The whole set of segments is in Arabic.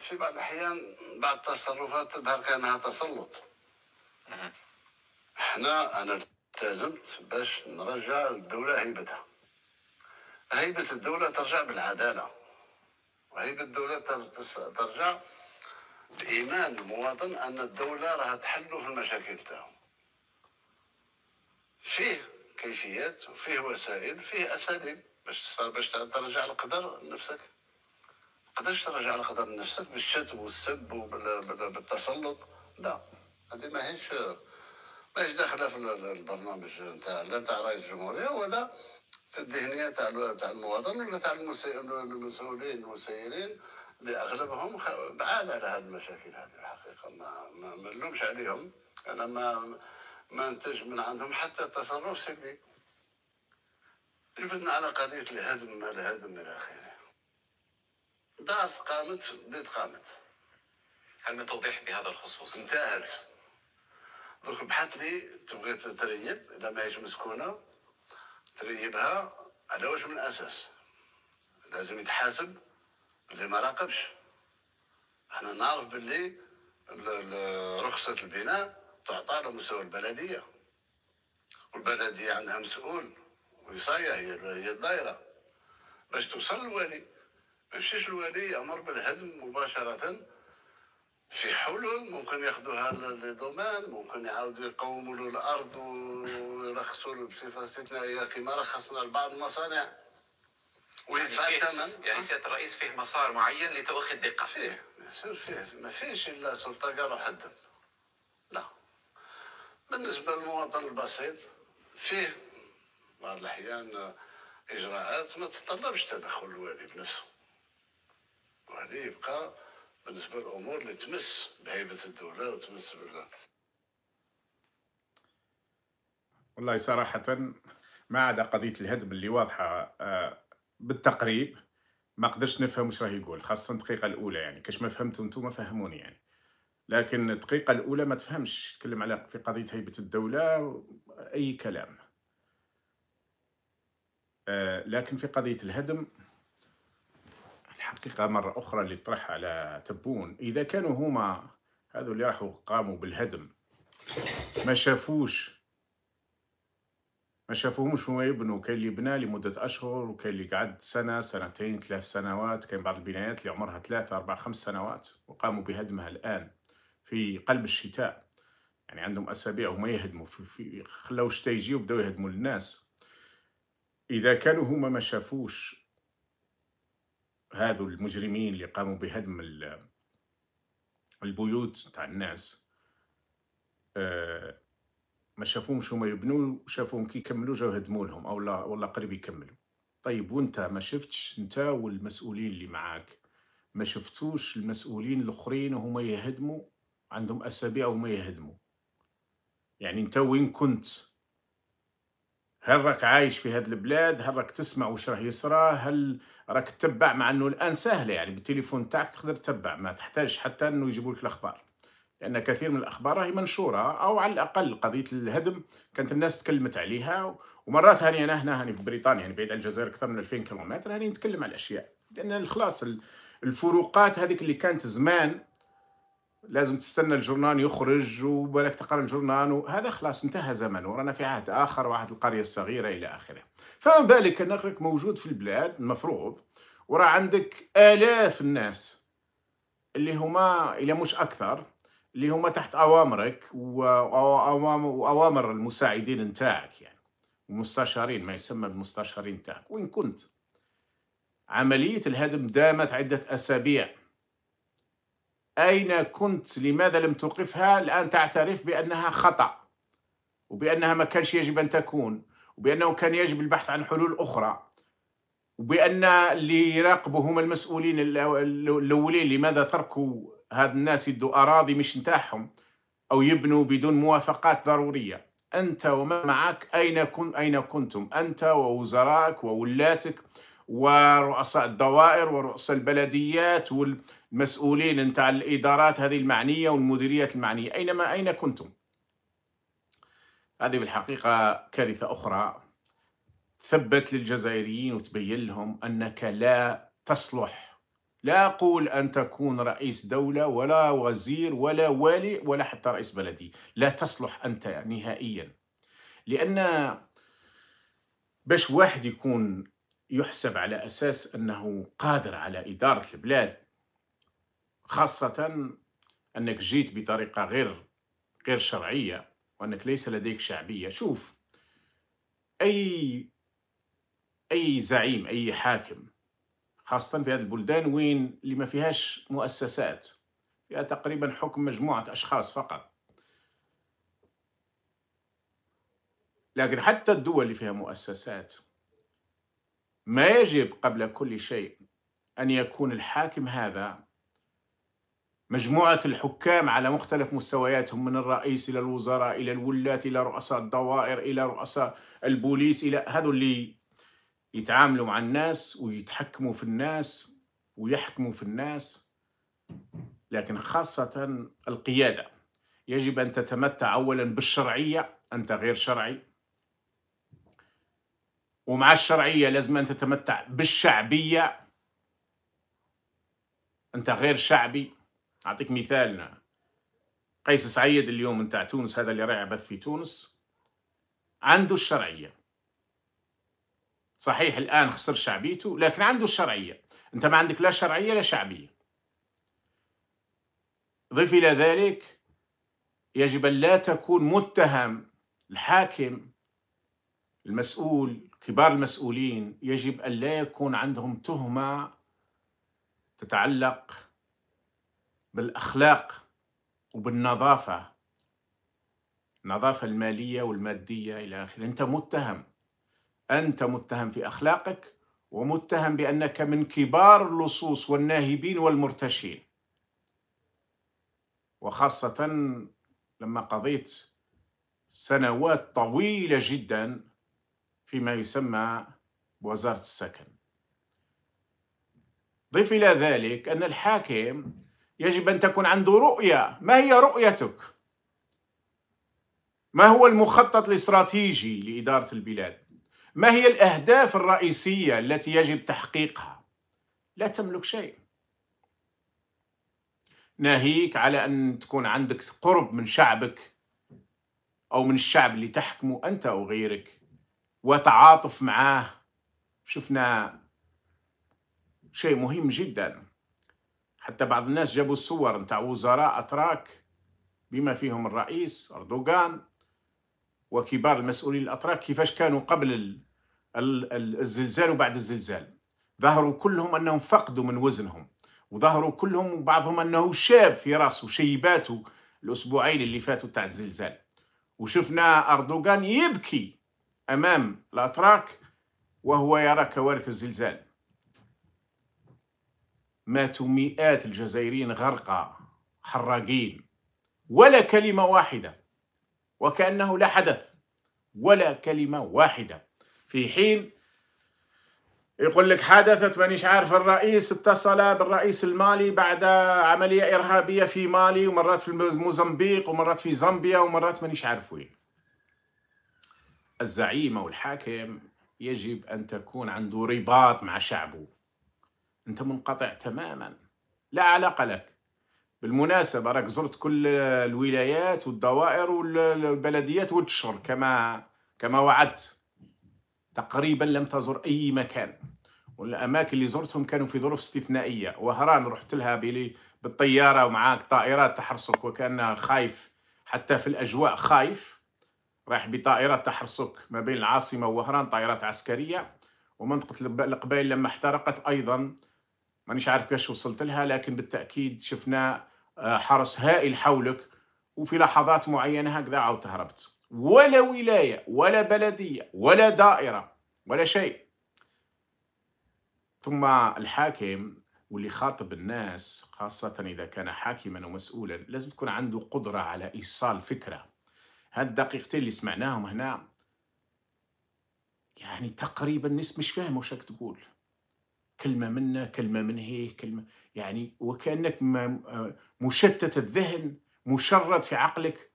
في بعض الأحيان بعض التصرفات تظهر كأنها تسلط احنا أنا التزمت باش نرجع الدوله هيبتها هيبة الدولة ترجع بالعدالة وهيبة الدولة ترجع بإيمان المواطن أن الدولة راها تحلو في المشاكل تاعو فيه كيفيات وفيه وسائل فيه أساليب باش باش ترجع القدر لنفسك قداش ترجع على قدر نفسك بالشتم والسب وبالتسلط لا هذه ماهيش ماهيش داخله في البرنامج نتاع لا نتاع رئيس الجمهوريه ولا في الذهنيه تاع تاع المواطن ولا تاع المسؤولين المسيرين اللي اغلبهم بعاد على هذه المشاكل هذه الحقيقه ما ما نلومش عليهم انا ما ما نتج من عندهم حتى تصرف سلبي جبدنا على قضيه الهدم ما الهدم الى اخره الناس قامت بدات قامت هل من توضيح بهذا الخصوص؟ انتهت درك بحث لي تبغي تريب الا ماهيش مسكونه تريبها على واش من اساس لازم يتحاسب اللي ما راقبش احنا نعرف باللي رخصة البناء تعطى على مستوى البلدية والبلدية عندها مسؤول وصاية هي الدائرة باش توصل للوالي ما يمشيش الولي يامر بالهدم مباشره في حلول ممكن ياخذوها لدومان ممكن يعاودوا يقوموا له الارض ويرخصوا له بصفه استثنائيه كما رخصنا لبعض المصانع يعني ويدفع يعني الثمن يعني سياده الرئيس فيه مسار معين لتوخي الدقه فيه فيه ما فيش الا سلطه قالوا حدد لا بالنسبه للمواطن البسيط فيه بعض الاحيان اجراءات ما تتطلبش تدخل الوالي بنفسه غادي يبقى بالنسبه للامور اللي تمس بهيبه الدوله وتمس بال والله صراحه ما عدا قضيه الهدم اللي واضحه آه، بالتقريب ما قدرش نفهم واش راه يقول خاصه الدقيقه الاولى يعني كاش ما فهمتو نتوما فهموني يعني لكن الدقيقه الاولى ما تفهمش تكلم على في قضيه هيبه الدوله اي كلام آه، لكن في قضيه الهدم الحقيقة مرة أخرى اللي طرح على تبون إذا كانوا هما هذو اللي راحوا قاموا بالهدم ما شافوش ما شافوهمش هما يبنوا كاين اللي بنى لمدة أشهر وكاين اللي قعد سنة سنتين ثلاث سنوات كاين بعض البنايات اللي عمرها ثلاثة أربع خمس سنوات وقاموا بهدمها الآن في قلب الشتاء يعني عندهم أسابيع وما يهدموا في, في خلاو الشتاء يجي وبداو يهدموا للناس إذا كانوا هما ما شافوش هذو المجرمين اللي قاموا بهدم البيوت تاع الناس آه، ما شافوهمش هما يبنوا شافوهم كي يكملوا جاو هدموا لهم او لا والله قريب يكملوا طيب وانت ما شفتش انت والمسؤولين اللي معاك ما شفتوش المسؤولين الاخرين وهما يهدموا عندهم اسابيع وهما يهدموا يعني انت وين كنت هل راك عايش في هذه البلاد هل راك تسمع واش راه يصرى هل راك تتبع مع انه الان سهله يعني بالتليفون تاعك تقدر تتبع ما تحتاج حتى انه يجيبوا لك الاخبار لان كثير من الاخبار راهي منشوره او على الاقل قضيه الهدم كانت الناس تكلمت عليها ومرات هاني انا هنا هاني في بريطانيا يعني بعيد عن الجزائر اكثر من 2000 كيلومتر هاني نتكلم على الاشياء لان خلاص الفروقات هذيك اللي كانت زمان لازم تستنى الجورنان يخرج وبالك تقرا الجورنان وهذا خلاص انتهى زمن ورانا في عهد اخر وعهد القريه الصغيره الى اخره فما بالك انك موجود في البلاد المفروض ورا عندك الاف الناس اللي هما الى مش اكثر اللي هما تحت اوامرك واوامر المساعدين نتاعك يعني المستشارين ما يسمى بالمستشارين نتاعك وين كنت عمليه الهدم دامت عده اسابيع أين كنت لماذا لم توقفها الآن تعترف بأنها خطأ وبأنها ما كانش يجب أن تكون وبأنه كان يجب البحث عن حلول أخرى وبأن اللي يراقبوا هما المسؤولين الأولين لماذا تركوا هاد الناس يدوا أراضي مش نتاعهم أو يبنوا بدون موافقات ضرورية أنت وما معك أين, كن أين كنتم أنت ووزرائك وولاتك ورؤساء الدوائر ورؤساء البلديات وال... مسؤولين نتاع الادارات هذه المعنيه والمديريات المعنيه اينما اين كنتم هذه بالحقيقه كارثه اخرى ثبت للجزائريين وتبين لهم انك لا تصلح لا اقول ان تكون رئيس دوله ولا وزير ولا والي ولا حتى رئيس بلدي لا تصلح انت نهائيا لان باش واحد يكون يحسب على اساس انه قادر على اداره البلاد خاصة أنك جيت بطريقة غير غير شرعية وأنك ليس لديك شعبية شوف أي أي زعيم أي حاكم خاصة في هذه البلدان وين اللي ما فيهاش مؤسسات فيها تقريبا حكم مجموعة أشخاص فقط لكن حتى الدول اللي فيها مؤسسات ما يجب قبل كل شيء أن يكون الحاكم هذا مجموعة الحكام على مختلف مستوياتهم من الرئيس إلى الوزراء إلى الولاة إلى رؤساء الدوائر إلى رؤساء البوليس إلى هذول اللي يتعاملوا مع الناس ويتحكموا في الناس ويحكموا في الناس لكن خاصة القيادة يجب أن تتمتع أولا بالشرعية أنت غير شرعي ومع الشرعية لازم أن تتمتع بالشعبية أنت غير شعبي أعطيك مثال قيس سعيد اليوم نتاع تونس هذا اللي راه بث في تونس عنده الشرعية صحيح الآن خسر شعبيته لكن عنده الشرعية أنت ما عندك لا شرعية لا شعبية ضف إلى ذلك يجب أن لا تكون متهم الحاكم المسؤول كبار المسؤولين يجب أن لا يكون عندهم تهمة تتعلق بالاخلاق وبالنظافه النظافه الماليه والماديه الى اخره انت متهم انت متهم في اخلاقك ومتهم بانك من كبار اللصوص والناهبين والمرتشين وخاصه لما قضيت سنوات طويله جدا فيما يسمى بوزاره السكن ضف الى ذلك ان الحاكم يجب أن تكون عنده رؤية ما هي رؤيتك؟ ما هو المخطط الاستراتيجي لإدارة البلاد؟ ما هي الأهداف الرئيسية التي يجب تحقيقها؟ لا تملك شيء ناهيك على أن تكون عندك قرب من شعبك أو من الشعب اللي تحكمه أنت أو غيرك وتعاطف معاه شفنا شيء مهم جداً حتى بعض الناس جابوا الصور نتاع وزراء أتراك بما فيهم الرئيس أردوغان وكبار المسؤولين الأتراك كيفاش كانوا قبل الزلزال وبعد الزلزال ظهروا كلهم أنهم فقدوا من وزنهم وظهروا كلهم وبعضهم أنه شاب في راسه شيباته الأسبوعين اللي فاتوا تاع الزلزال وشفنا أردوغان يبكي أمام الأتراك وهو يرى كوارث الزلزال ماتوا مئات الجزائريين غرقى حراقين ولا كلمة واحدة وكأنه لا حدث ولا كلمة واحدة في حين يقول لك حدثت مانيش عارف الرئيس اتصل بالرئيس المالي بعد عملية إرهابية في مالي ومرات في موزمبيق ومرات في زامبيا ومرات مانيش عارف وين الزعيم أو الحاكم يجب أن تكون عنده رباط مع شعبه أنت منقطع تماما لا علاقة لك بالمناسبة راك زرت كل الولايات والدوائر والبلديات والتشر كما كما وعدت تقريبا لم تزر أي مكان والأماكن اللي زرتهم كانوا في ظروف استثنائية وهران رحت لها بالطيارة ومعاك طائرات تحرسك وكان خايف حتى في الأجواء خايف رايح بطائرات تحرسك ما بين العاصمة ووهران طائرات عسكرية ومنطقة القبائل لما احترقت أيضا مانيش عارف كيفاش وصلت لها لكن بالتاكيد شفنا آه، حرس هائل حولك وفي لحظات معينه هكذا عاود تهربت ولا ولايه ولا بلديه ولا دائره ولا شيء ثم الحاكم واللي خاطب الناس خاصة إذا كان حاكما ومسؤولا لازم تكون عنده قدرة على إيصال فكرة هاد الدقيقتين اللي سمعناهم هنا يعني تقريبا الناس مش فاهم وشك تقول كلمه منه كلمه من هيك كلمه يعني وكانك آه، مشتت الذهن مشرد في عقلك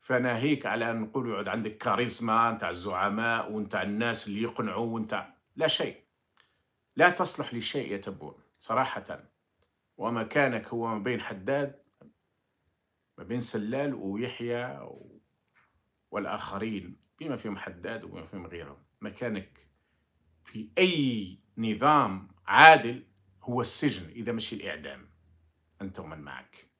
فناهيك على ان نقول يعود عندك كاريزما نتاع الزعماء ونتاع الناس اللي يقنعوا ونتاع لا شيء لا تصلح لشيء يا تبون صراحه ومكانك هو ما بين حداد ما بين سلال ويحيى و... والآخرين بما فيهم حداد وبما فيهم غيرهم مكانك في أي نظام عادل هو السجن إذا مش الإعدام أنت ومن معك